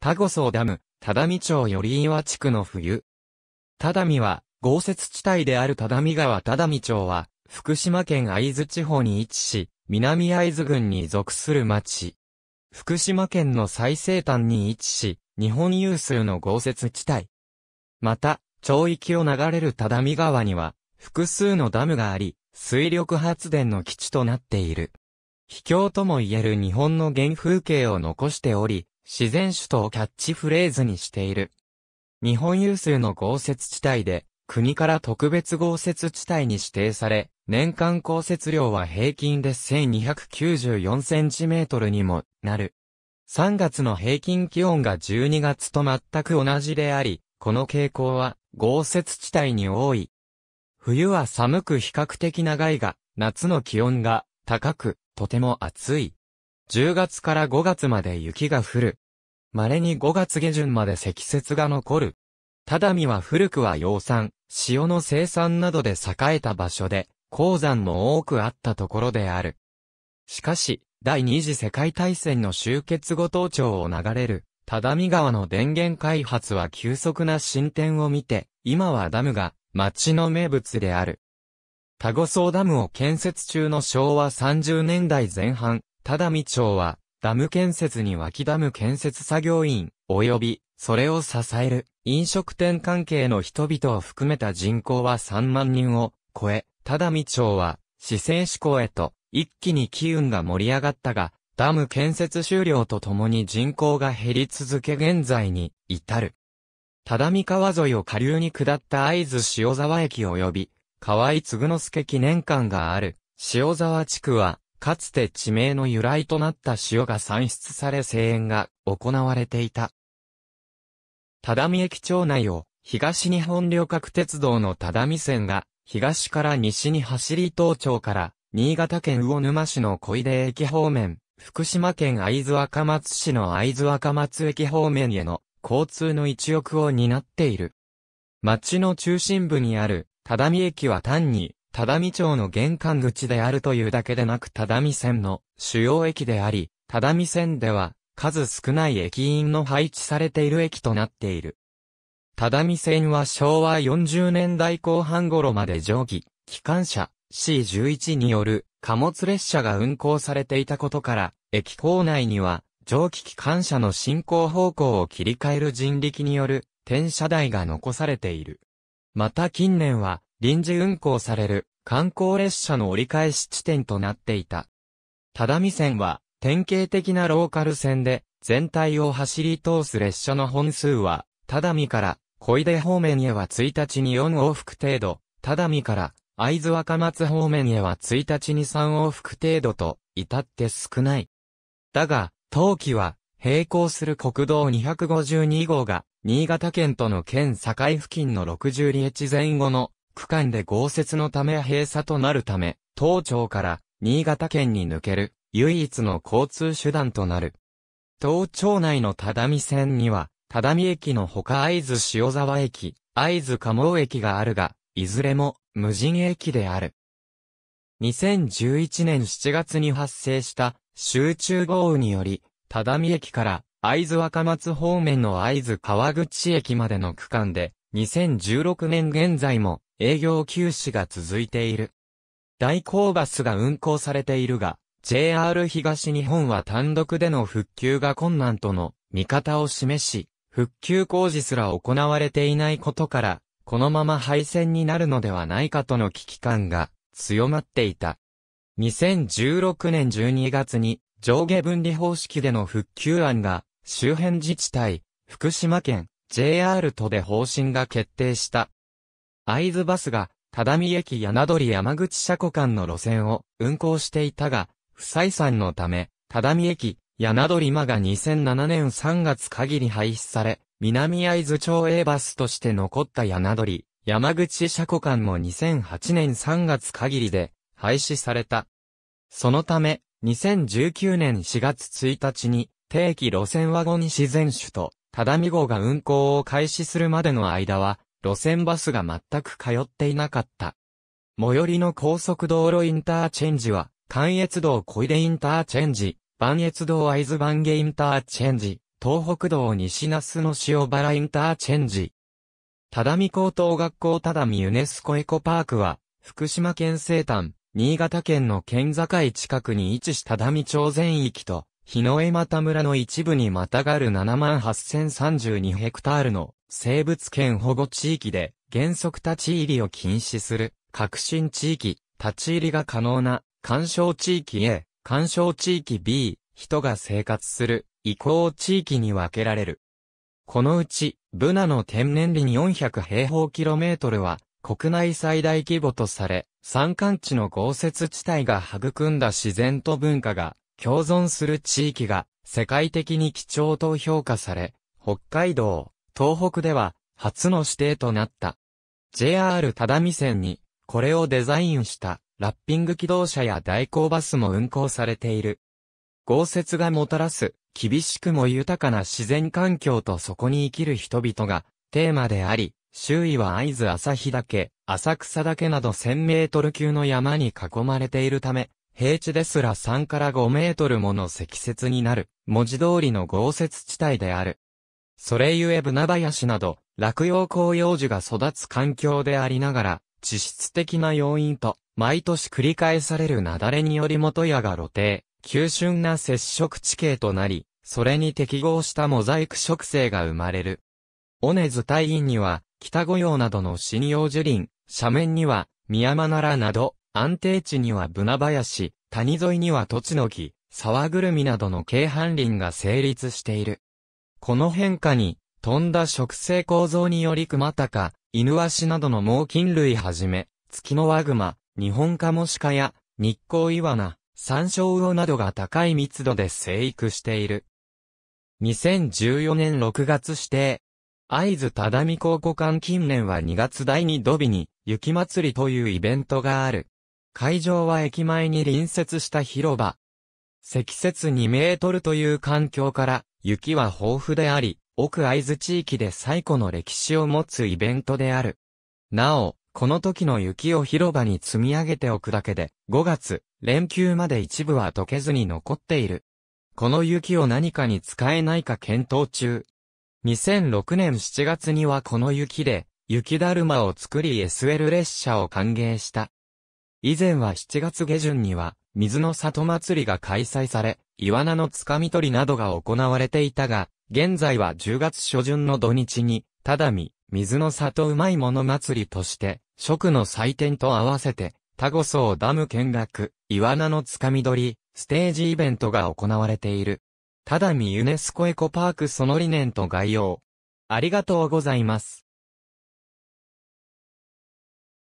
田五層ダム、只見町より岩地区の冬。只見は、豪雪地帯である只見川只見町は、福島県会津地方に位置し、南会津郡に属する町。福島県の最西端に位置し、日本有数の豪雪地帯。また、町域を流れる只見川には、複数のダムがあり、水力発電の基地となっている。秘境とも言える日本の原風景を残しており、自然首都をキャッチフレーズにしている。日本有数の豪雪地帯で、国から特別豪雪地帯に指定され、年間降雪量は平均で1294センチメートルにもなる。3月の平均気温が12月と全く同じであり、この傾向は豪雪地帯に多い。冬は寒く比較的長いが、夏の気温が高く、とても暑い。10月から5月まで雪が降る。稀に5月下旬まで積雪が残る。只見は古くは養蚕、塩の生産などで栄えた場所で、鉱山も多くあったところである。しかし、第二次世界大戦の終結後東町を流れる、只見川の電源開発は急速な進展を見て、今はダムが町の名物である。田ソウダムを建設中の昭和30年代前半、只見町はダム建設に脇ダム建設作業員、及び、それを支える、飲食店関係の人々を含めた人口は3万人を超え、ただ見町は、市政志向へと、一気に機運が盛り上がったが、ダム建設終了とともに人口が減り続け現在に至る。ただ三川沿いを下流に下った合津塩沢駅及び、河合嗣之助記念館がある、塩沢地区は、かつて地名の由来となった塩が産出され声援が行われていた。只見駅町内を東日本旅客鉄道の只見線が東から西に走り東町から新潟県魚沼市の小出駅方面、福島県会津若松市の会津若松駅方面への交通の一翼を担っている。町の中心部にある只見駅は単に只見町の玄関口であるというだけでなく只見線の主要駅であり、只見線では数少ない駅員の配置されている駅となっている。只見線は昭和40年代後半頃まで蒸気機関車 C11 による貨物列車が運行されていたことから、駅構内には蒸気機関車の進行方向を切り替える人力による転車台が残されている。また近年は臨時運行される観光列車の折り返し地点となっていた。只見線は典型的なローカル線で全体を走り通す列車の本数は只見から小出方面へは1日に4往復程度、只見から会津若松方面へは1日に3往復程度と至って少ない。だが、当期は並行する国道252号が新潟県との県境付近の60里越前後の区間で豪雪のため閉鎖となるため、東町から新潟県に抜ける唯一の交通手段となる。東町内の只見線には、只見駅のほか会津塩沢駅、会津加茂駅があるが、いずれも無人駅である。2011年7月に発生した集中豪雨により、只見駅から会津若松方面の会津川口駅までの区間で、2016年現在も営業休止が続いている。大行バスが運行されているが、JR 東日本は単独での復旧が困難との見方を示し、復旧工事すら行われていないことから、このまま廃線になるのではないかとの危機感が強まっていた。2016年12月に上下分離方式での復旧案が周辺自治体、福島県、JR 都で方針が決定した。会津バスが、只見駅柳取山口車庫間の路線を運行していたが、不採算のため、只見駅、柳取間が2007年3月限り廃止され、南会津町営バスとして残った柳取、山口車庫間も2008年3月限りで廃止された。そのため、2019年4月1日に、定期路線ワゴン自然種と、只見号が運行を開始するまでの間は、路線バスが全く通っていなかった。最寄りの高速道路インターチェンジは、関越道小出インターチェンジ、磐越道会津番下インターチェンジ、東北道西那須野塩原インターチェンジ。只見高等学校只見ユネスコエコパークは、福島県西端、新潟県の県境近くに位置した只見町全域と、日の江又村の一部にまたがる78,032ヘクタールの生物圏保護地域で原則立ち入りを禁止する、革新地域、立ち入りが可能な、干渉地域 A、干渉地域 B、人が生活する、移行地域に分けられる。このうち、ブナの天然林400平方キロメートルは、国内最大規模とされ、山間地の豪雪地帯が育んだ自然と文化が共存する地域が世界的に貴重と評価され、北海道、東北では初の指定となった。JR 只見線にこれをデザインしたラッピング機動車や代行バスも運行されている。豪雪がもたらす厳しくも豊かな自然環境とそこに生きる人々がテーマであり、周囲は会津朝日岳、浅草岳など1000メートル級の山に囲まれているため、平地ですら3から5メートルもの積雪になる、文字通りの豪雪地帯である。それゆえブナ林など、落葉広葉樹が育つ環境でありながら、地質的な要因と、毎年繰り返される雪崩により元屋が露呈、急峻な接触地形となり、それに適合したモザイク植生が生まれる。尾根図大院には、北御用などの針葉樹林、斜面には、宮間奈良など、安定地にはブナ林、谷沿いには土地の木、沢ぐるみなどの軽範林が成立している。この変化に、飛んだ植生構造によりクマタカ、イヌワシなどの猛禽類はじめ、ツキノワグマ、日本カモシカや、日光イワナ、山椒魚などが高い密度で生育している。2014年6月指定。図。た只見高古館近年は2月第2土日に、雪祭りというイベントがある。会場は駅前に隣接した広場。積雪2メートルという環境から、雪は豊富であり、奥合津地域で最古の歴史を持つイベントである。なお、この時の雪を広場に積み上げておくだけで、5月、連休まで一部は溶けずに残っている。この雪を何かに使えないか検討中。2006年7月にはこの雪で、雪だるまを作り SL 列車を歓迎した。以前は7月下旬には、水の里祭りが開催され、イワナのつかみ取りなどが行われていたが、現在は10月初旬の土日に、ただみ、水の里うまいもの祭りとして、食の祭典と合わせて、タゴソウダム見学、イワナのつかみ取り、ステージイベントが行われている。ただみユネスコエコパークその理念と概要。ありがとうございます。